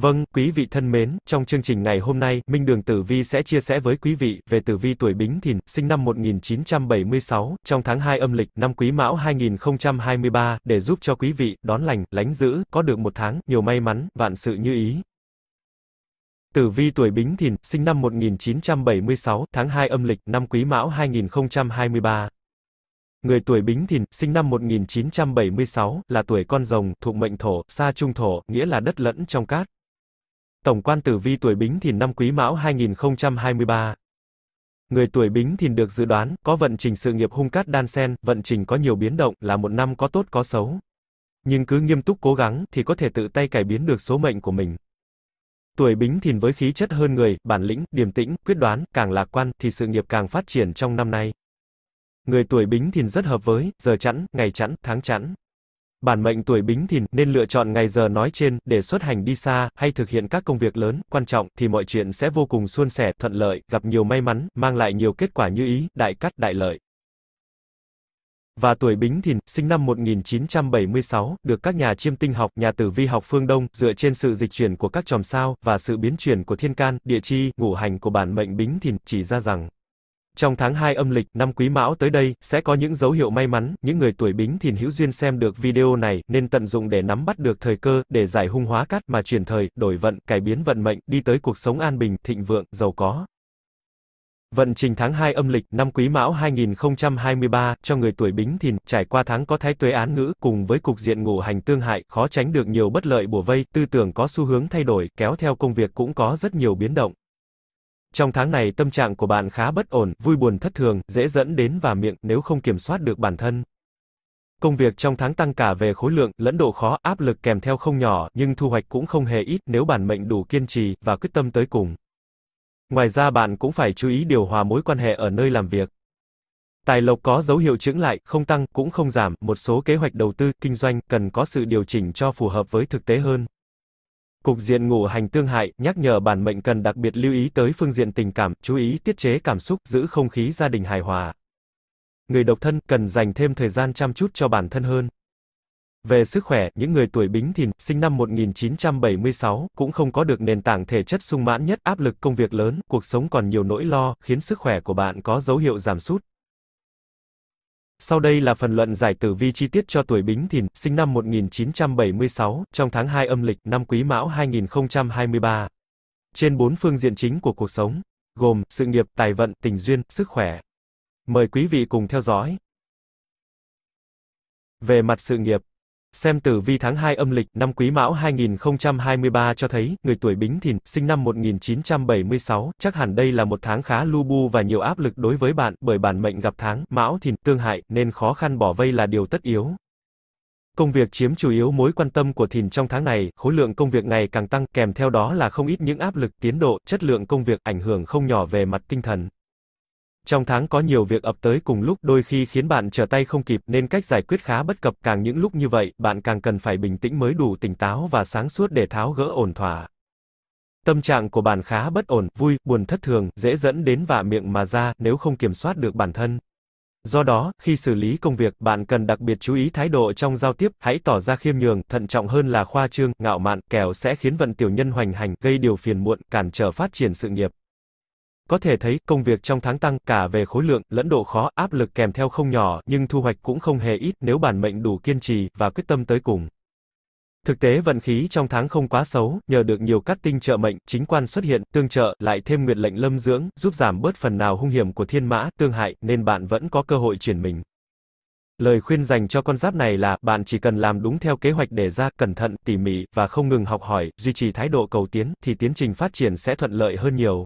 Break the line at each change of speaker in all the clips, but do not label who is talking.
Vâng, quý vị thân mến, trong chương trình ngày hôm nay, Minh Đường Tử Vi sẽ chia sẻ với quý vị về Tử Vi tuổi Bính Thìn, sinh năm 1976, trong tháng 2 âm lịch, năm Quý Mão 2023, để giúp cho quý vị đón lành, lánh giữ, có được một tháng, nhiều may mắn, vạn sự như ý. Tử vi tuổi Bính Thìn, sinh năm 1976, tháng 2 âm lịch, năm Quý Mão 2023. Người tuổi Bính Thìn, sinh năm 1976, là tuổi con rồng, thuộc mệnh thổ, xa trung thổ, nghĩa là đất lẫn trong cát. Tổng quan tử vi tuổi Bính Thìn năm Quý Mão 2023. Người tuổi Bính Thìn được dự đoán có vận trình sự nghiệp hung cát đan sen vận trình có nhiều biến động, là một năm có tốt có xấu. Nhưng cứ nghiêm túc cố gắng thì có thể tự tay cải biến được số mệnh của mình. Tuổi Bính Thìn với khí chất hơn người, bản lĩnh, điềm tĩnh, quyết đoán, càng lạc quan thì sự nghiệp càng phát triển trong năm nay. Người tuổi Bính Thìn rất hợp với giờ chẵn, ngày chẵn, tháng chẵn. Bản mệnh tuổi Bính Thìn nên lựa chọn ngày giờ nói trên để xuất hành đi xa hay thực hiện các công việc lớn, quan trọng thì mọi chuyện sẽ vô cùng suôn sẻ, thuận lợi, gặp nhiều may mắn, mang lại nhiều kết quả như ý, đại cát đại lợi. Và tuổi Bính Thìn, sinh năm 1976, được các nhà chiêm tinh học, nhà tử vi học phương Đông dựa trên sự dịch chuyển của các chòm sao và sự biến chuyển của thiên can, địa chi, ngũ hành của bản mệnh Bính Thìn chỉ ra rằng trong tháng 2 âm lịch, năm Quý Mão tới đây, sẽ có những dấu hiệu may mắn, những người tuổi Bính Thìn hữu duyên xem được video này, nên tận dụng để nắm bắt được thời cơ, để giải hung hóa cát, mà chuyển thời, đổi vận, cải biến vận mệnh, đi tới cuộc sống an bình, thịnh vượng, giàu có. Vận trình tháng 2 âm lịch năm Quý Mão 2023 cho người tuổi Bính Thìn trải qua tháng có thái tuế án ngữ cùng với cục diện ngũ hành tương hại, khó tránh được nhiều bất lợi bùa vây, tư tưởng có xu hướng thay đổi, kéo theo công việc cũng có rất nhiều biến động. Trong tháng này tâm trạng của bạn khá bất ổn, vui buồn thất thường, dễ dẫn đến và miệng nếu không kiểm soát được bản thân. Công việc trong tháng tăng cả về khối lượng, lẫn độ khó, áp lực kèm theo không nhỏ, nhưng thu hoạch cũng không hề ít nếu bản mệnh đủ kiên trì và quyết tâm tới cùng. Ngoài ra bạn cũng phải chú ý điều hòa mối quan hệ ở nơi làm việc. Tài lộc có dấu hiệu chững lại, không tăng cũng không giảm, một số kế hoạch đầu tư, kinh doanh cần có sự điều chỉnh cho phù hợp với thực tế hơn. Cục diện ngũ hành tương hại, nhắc nhở bản mệnh cần đặc biệt lưu ý tới phương diện tình cảm, chú ý tiết chế cảm xúc, giữ không khí gia đình hài hòa. Người độc thân cần dành thêm thời gian chăm chút cho bản thân hơn. Về sức khỏe, những người tuổi Bính Thìn, sinh năm 1976, cũng không có được nền tảng thể chất sung mãn nhất, áp lực công việc lớn, cuộc sống còn nhiều nỗi lo, khiến sức khỏe của bạn có dấu hiệu giảm sút. Sau đây là phần luận giải tử vi chi tiết cho tuổi Bính Thìn, sinh năm 1976, trong tháng 2 âm lịch, năm Quý Mão 2023. Trên bốn phương diện chính của cuộc sống, gồm sự nghiệp, tài vận, tình duyên, sức khỏe. Mời quý vị cùng theo dõi. Về mặt sự nghiệp, Xem tử vi tháng 2 âm lịch năm Quý Mão 2023 cho thấy, người tuổi Bính Thìn, sinh năm 1976, chắc hẳn đây là một tháng khá lu bu và nhiều áp lực đối với bạn, bởi bản mệnh gặp tháng Mão Thìn tương hại nên khó khăn bỏ vây là điều tất yếu. Công việc chiếm chủ yếu mối quan tâm của Thìn trong tháng này, khối lượng công việc ngày càng tăng, kèm theo đó là không ít những áp lực tiến độ, chất lượng công việc ảnh hưởng không nhỏ về mặt tinh thần. Trong tháng có nhiều việc ập tới cùng lúc đôi khi khiến bạn trở tay không kịp nên cách giải quyết khá bất cập càng những lúc như vậy, bạn càng cần phải bình tĩnh mới đủ tỉnh táo và sáng suốt để tháo gỡ ổn thỏa. Tâm trạng của bạn khá bất ổn, vui, buồn thất thường, dễ dẫn đến vạ miệng mà ra nếu không kiểm soát được bản thân. Do đó, khi xử lý công việc, bạn cần đặc biệt chú ý thái độ trong giao tiếp, hãy tỏ ra khiêm nhường, thận trọng hơn là khoa trương, ngạo mạn, kẻo sẽ khiến vận tiểu nhân hoành hành, gây điều phiền muộn, cản trở phát triển sự nghiệp. Có thể thấy, công việc trong tháng tăng, cả về khối lượng, lẫn độ khó, áp lực kèm theo không nhỏ, nhưng thu hoạch cũng không hề ít nếu bản mệnh đủ kiên trì, và quyết tâm tới cùng. Thực tế vận khí trong tháng không quá xấu, nhờ được nhiều cát tinh trợ mệnh, chính quan xuất hiện, tương trợ, lại thêm nguyệt lệnh lâm dưỡng, giúp giảm bớt phần nào hung hiểm của thiên mã, tương hại, nên bạn vẫn có cơ hội chuyển mình. Lời khuyên dành cho con giáp này là, bạn chỉ cần làm đúng theo kế hoạch đề ra, cẩn thận, tỉ mỉ, và không ngừng học hỏi, duy trì thái độ cầu tiến, thì tiến trình phát triển sẽ thuận lợi hơn nhiều.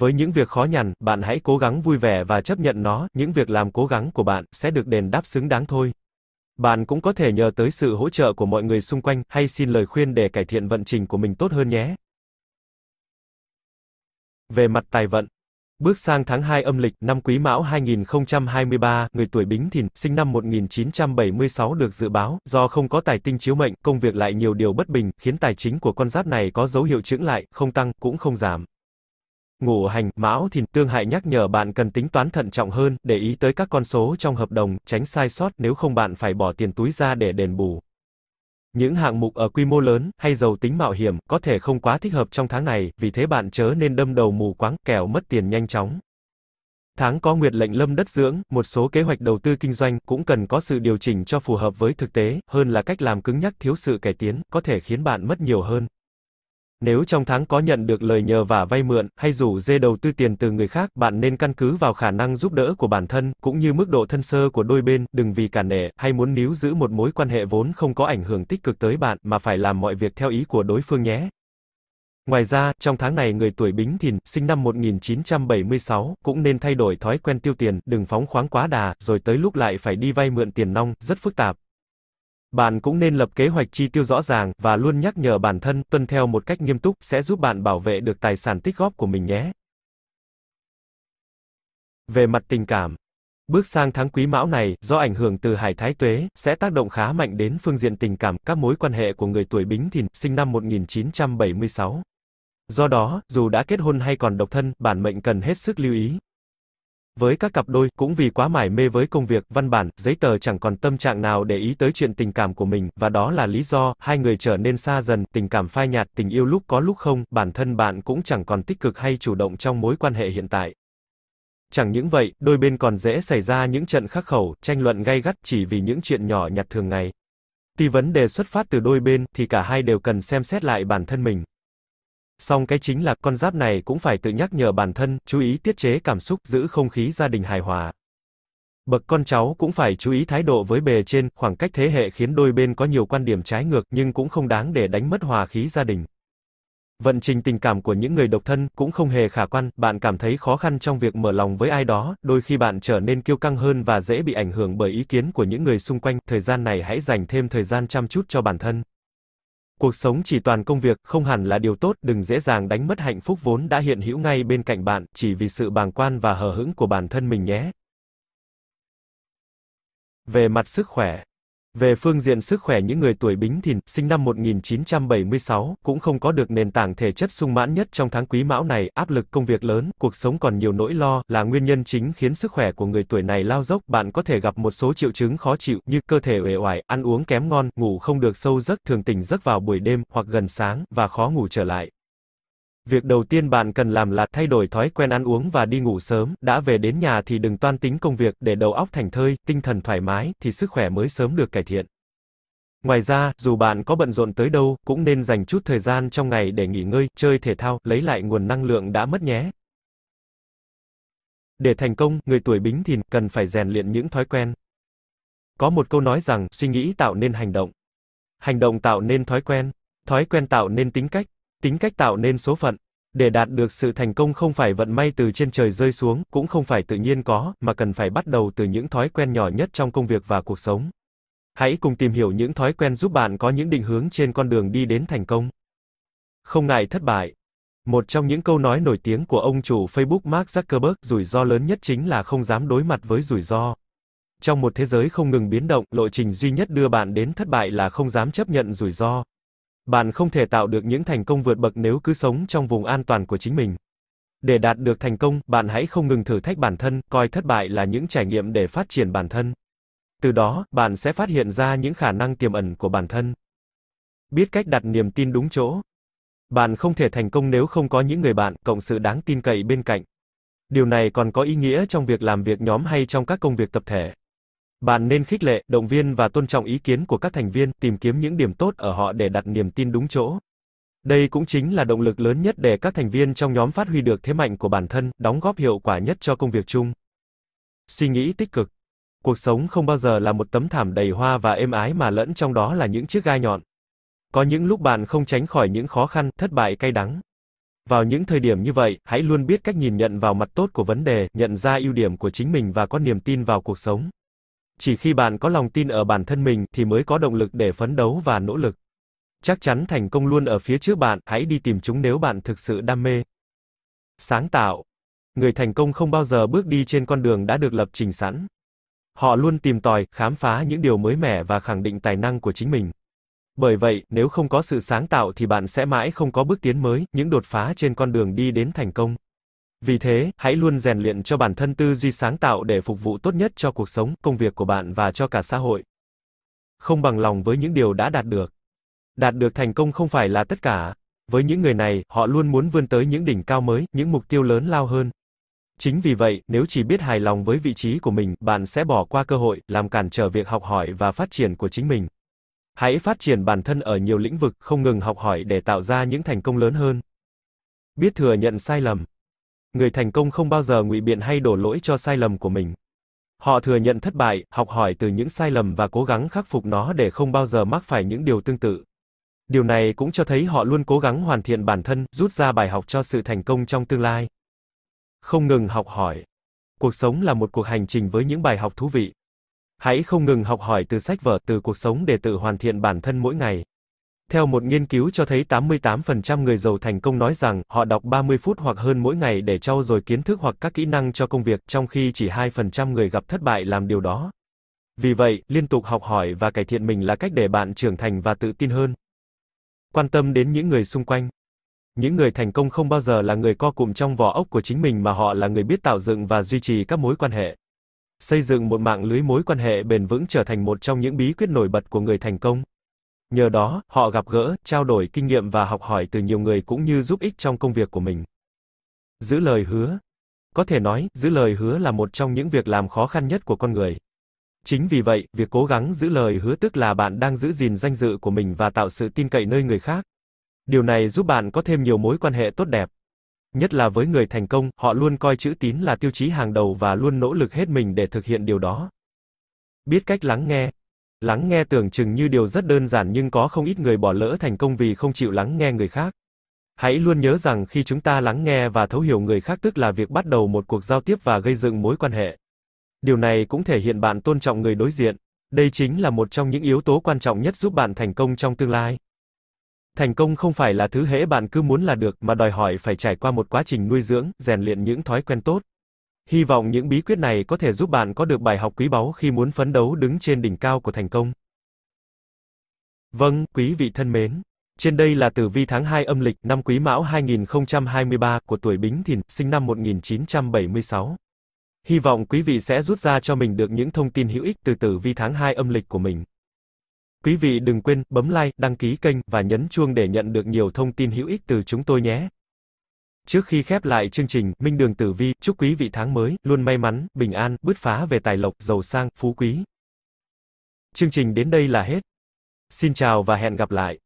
Với những việc khó nhằn, bạn hãy cố gắng vui vẻ và chấp nhận nó, những việc làm cố gắng của bạn sẽ được đền đáp xứng đáng thôi. Bạn cũng có thể nhờ tới sự hỗ trợ của mọi người xung quanh, hay xin lời khuyên để cải thiện vận trình của mình tốt hơn nhé. Về mặt tài vận, Bước sang tháng 2 âm lịch, năm Quý Mão 2023, người tuổi Bính Thìn, sinh năm 1976 được dự báo, do không có tài tinh chiếu mệnh, công việc lại nhiều điều bất bình, khiến tài chính của con giáp này có dấu hiệu chững lại, không tăng, cũng không giảm ngũ hành, mão thìn, tương hại nhắc nhở bạn cần tính toán thận trọng hơn, để ý tới các con số trong hợp đồng, tránh sai sót, nếu không bạn phải bỏ tiền túi ra để đền bù. Những hạng mục ở quy mô lớn hay giàu tính mạo hiểm có thể không quá thích hợp trong tháng này, vì thế bạn chớ nên đâm đầu mù quáng, kẻo mất tiền nhanh chóng. Tháng có nguyệt lệnh lâm đất dưỡng, một số kế hoạch đầu tư kinh doanh cũng cần có sự điều chỉnh cho phù hợp với thực tế, hơn là cách làm cứng nhắc thiếu sự cải tiến, có thể khiến bạn mất nhiều hơn. Nếu trong tháng có nhận được lời nhờ và vay mượn, hay rủ dê đầu tư tiền từ người khác, bạn nên căn cứ vào khả năng giúp đỡ của bản thân, cũng như mức độ thân sơ của đôi bên, đừng vì cản nể, hay muốn níu giữ một mối quan hệ vốn không có ảnh hưởng tích cực tới bạn, mà phải làm mọi việc theo ý của đối phương nhé. Ngoài ra, trong tháng này người tuổi Bính Thìn, sinh năm 1976, cũng nên thay đổi thói quen tiêu tiền, đừng phóng khoáng quá đà, rồi tới lúc lại phải đi vay mượn tiền nong, rất phức tạp. Bạn cũng nên lập kế hoạch chi tiêu rõ ràng và luôn nhắc nhở bản thân tuân theo một cách nghiêm túc sẽ giúp bạn bảo vệ được tài sản tích góp của mình nhé. Về mặt tình cảm, bước sang tháng Quý Mão này, do ảnh hưởng từ Hải Thái Tuế, sẽ tác động khá mạnh đến phương diện tình cảm, các mối quan hệ của người tuổi Bính Thìn, sinh năm 1976. Do đó, dù đã kết hôn hay còn độc thân, bản mệnh cần hết sức lưu ý. Với các cặp đôi, cũng vì quá mải mê với công việc, văn bản, giấy tờ chẳng còn tâm trạng nào để ý tới chuyện tình cảm của mình, và đó là lý do, hai người trở nên xa dần, tình cảm phai nhạt, tình yêu lúc có lúc không, bản thân bạn cũng chẳng còn tích cực hay chủ động trong mối quan hệ hiện tại. Chẳng những vậy, đôi bên còn dễ xảy ra những trận khắc khẩu, tranh luận gay gắt chỉ vì những chuyện nhỏ nhặt thường ngày. Tuy vấn đề xuất phát từ đôi bên, thì cả hai đều cần xem xét lại bản thân mình song cái chính là con giáp này cũng phải tự nhắc nhở bản thân, chú ý tiết chế cảm xúc, giữ không khí gia đình hài hòa. Bậc con cháu cũng phải chú ý thái độ với bề trên, khoảng cách thế hệ khiến đôi bên có nhiều quan điểm trái ngược nhưng cũng không đáng để đánh mất hòa khí gia đình. Vận trình tình cảm của những người độc thân cũng không hề khả quan, bạn cảm thấy khó khăn trong việc mở lòng với ai đó, đôi khi bạn trở nên kiêu căng hơn và dễ bị ảnh hưởng bởi ý kiến của những người xung quanh, thời gian này hãy dành thêm thời gian chăm chút cho bản thân. Cuộc sống chỉ toàn công việc, không hẳn là điều tốt, đừng dễ dàng đánh mất hạnh phúc vốn đã hiện hữu ngay bên cạnh bạn, chỉ vì sự bàng quan và hờ hững của bản thân mình nhé. Về mặt sức khỏe, về phương diện sức khỏe những người tuổi Bính Thìn, sinh năm 1976, cũng không có được nền tảng thể chất sung mãn nhất trong tháng Quý Mão này, áp lực công việc lớn, cuộc sống còn nhiều nỗi lo, là nguyên nhân chính khiến sức khỏe của người tuổi này lao dốc, bạn có thể gặp một số triệu chứng khó chịu như cơ thể uể oải, ăn uống kém ngon, ngủ không được sâu giấc, thường tỉnh giấc vào buổi đêm hoặc gần sáng và khó ngủ trở lại. Việc đầu tiên bạn cần làm là thay đổi thói quen ăn uống và đi ngủ sớm, đã về đến nhà thì đừng toan tính công việc, để đầu óc thành thơi, tinh thần thoải mái, thì sức khỏe mới sớm được cải thiện. Ngoài ra, dù bạn có bận rộn tới đâu, cũng nên dành chút thời gian trong ngày để nghỉ ngơi, chơi thể thao, lấy lại nguồn năng lượng đã mất nhé. Để thành công, người tuổi bính thìn cần phải rèn luyện những thói quen. Có một câu nói rằng, suy nghĩ tạo nên hành động. Hành động tạo nên thói quen. Thói quen tạo nên tính cách tính cách tạo nên số phận. Để đạt được sự thành công không phải vận may từ trên trời rơi xuống, cũng không phải tự nhiên có, mà cần phải bắt đầu từ những thói quen nhỏ nhất trong công việc và cuộc sống. Hãy cùng tìm hiểu những thói quen giúp bạn có những định hướng trên con đường đi đến thành công. Không ngại thất bại. Một trong những câu nói nổi tiếng của ông chủ Facebook Mark Zuckerberg, rủi ro lớn nhất chính là không dám đối mặt với rủi ro. Trong một thế giới không ngừng biến động, lộ trình duy nhất đưa bạn đến thất bại là không dám chấp nhận rủi ro. Bạn không thể tạo được những thành công vượt bậc nếu cứ sống trong vùng an toàn của chính mình. Để đạt được thành công, bạn hãy không ngừng thử thách bản thân, coi thất bại là những trải nghiệm để phát triển bản thân. Từ đó, bạn sẽ phát hiện ra những khả năng tiềm ẩn của bản thân. Biết cách đặt niềm tin đúng chỗ. Bạn không thể thành công nếu không có những người bạn cộng sự đáng tin cậy bên cạnh. Điều này còn có ý nghĩa trong việc làm việc nhóm hay trong các công việc tập thể. Bạn nên khích lệ, động viên và tôn trọng ý kiến của các thành viên, tìm kiếm những điểm tốt ở họ để đặt niềm tin đúng chỗ. Đây cũng chính là động lực lớn nhất để các thành viên trong nhóm phát huy được thế mạnh của bản thân, đóng góp hiệu quả nhất cho công việc chung. Suy nghĩ tích cực. Cuộc sống không bao giờ là một tấm thảm đầy hoa và êm ái mà lẫn trong đó là những chiếc gai nhọn. Có những lúc bạn không tránh khỏi những khó khăn, thất bại cay đắng. Vào những thời điểm như vậy, hãy luôn biết cách nhìn nhận vào mặt tốt của vấn đề, nhận ra ưu điểm của chính mình và có niềm tin vào cuộc sống chỉ khi bạn có lòng tin ở bản thân mình thì mới có động lực để phấn đấu và nỗ lực. Chắc chắn thành công luôn ở phía trước bạn, hãy đi tìm chúng nếu bạn thực sự đam mê. Sáng tạo. Người thành công không bao giờ bước đi trên con đường đã được lập trình sẵn. Họ luôn tìm tòi, khám phá những điều mới mẻ và khẳng định tài năng của chính mình. Bởi vậy, nếu không có sự sáng tạo thì bạn sẽ mãi không có bước tiến mới, những đột phá trên con đường đi đến thành công. Vì thế, hãy luôn rèn luyện cho bản thân tư duy sáng tạo để phục vụ tốt nhất cho cuộc sống, công việc của bạn và cho cả xã hội. Không bằng lòng với những điều đã đạt được. Đạt được thành công không phải là tất cả. Với những người này, họ luôn muốn vươn tới những đỉnh cao mới, những mục tiêu lớn lao hơn. Chính vì vậy, nếu chỉ biết hài lòng với vị trí của mình, bạn sẽ bỏ qua cơ hội, làm cản trở việc học hỏi và phát triển của chính mình. Hãy phát triển bản thân ở nhiều lĩnh vực, không ngừng học hỏi để tạo ra những thành công lớn hơn. Biết thừa nhận sai lầm Người thành công không bao giờ ngụy biện hay đổ lỗi cho sai lầm của mình. Họ thừa nhận thất bại, học hỏi từ những sai lầm và cố gắng khắc phục nó để không bao giờ mắc phải những điều tương tự. Điều này cũng cho thấy họ luôn cố gắng hoàn thiện bản thân, rút ra bài học cho sự thành công trong tương lai. Không ngừng học hỏi. Cuộc sống là một cuộc hành trình với những bài học thú vị. Hãy không ngừng học hỏi từ sách vở, từ cuộc sống để tự hoàn thiện bản thân mỗi ngày. Theo một nghiên cứu cho thấy 88% người giàu thành công nói rằng họ đọc 30 phút hoặc hơn mỗi ngày để trau dồi kiến thức hoặc các kỹ năng cho công việc, trong khi chỉ 2% người gặp thất bại làm điều đó. Vì vậy, liên tục học hỏi và cải thiện mình là cách để bạn trưởng thành và tự tin hơn. Quan tâm đến những người xung quanh. Những người thành công không bao giờ là người co cụm trong vỏ ốc của chính mình mà họ là người biết tạo dựng và duy trì các mối quan hệ. Xây dựng một mạng lưới mối quan hệ bền vững trở thành một trong những bí quyết nổi bật của người thành công. Nhờ đó, họ gặp gỡ, trao đổi kinh nghiệm và học hỏi từ nhiều người cũng như giúp ích trong công việc của mình. Giữ lời hứa. Có thể nói, giữ lời hứa là một trong những việc làm khó khăn nhất của con người. Chính vì vậy, việc cố gắng giữ lời hứa tức là bạn đang giữ gìn danh dự của mình và tạo sự tin cậy nơi người khác. Điều này giúp bạn có thêm nhiều mối quan hệ tốt đẹp. Nhất là với người thành công, họ luôn coi chữ tín là tiêu chí hàng đầu và luôn nỗ lực hết mình để thực hiện điều đó. Biết cách lắng nghe, Lắng nghe tưởng chừng như điều rất đơn giản nhưng có không ít người bỏ lỡ thành công vì không chịu lắng nghe người khác. Hãy luôn nhớ rằng khi chúng ta lắng nghe và thấu hiểu người khác tức là việc bắt đầu một cuộc giao tiếp và gây dựng mối quan hệ. Điều này cũng thể hiện bạn tôn trọng người đối diện. Đây chính là một trong những yếu tố quan trọng nhất giúp bạn thành công trong tương lai. Thành công không phải là thứ hễ bạn cứ muốn là được mà đòi hỏi phải trải qua một quá trình nuôi dưỡng, rèn luyện những thói quen tốt. Hy vọng những bí quyết này có thể giúp bạn có được bài học quý báu khi muốn phấn đấu đứng trên đỉnh cao của thành công. Vâng, quý vị thân mến. Trên đây là tử vi tháng 2 âm lịch năm Quý Mão 2023 của tuổi Bính Thìn, sinh năm 1976. Hy vọng quý vị sẽ rút ra cho mình được những thông tin hữu ích từ tử vi tháng 2 âm lịch của mình. Quý vị đừng quên bấm like, đăng ký kênh và nhấn chuông để nhận được nhiều thông tin hữu ích từ chúng tôi nhé. Trước khi khép lại chương trình, Minh Đường Tử Vi, chúc quý vị tháng mới, luôn may mắn, bình an, bứt phá về tài lộc, giàu sang, phú quý. Chương trình đến đây là hết. Xin chào và hẹn gặp lại.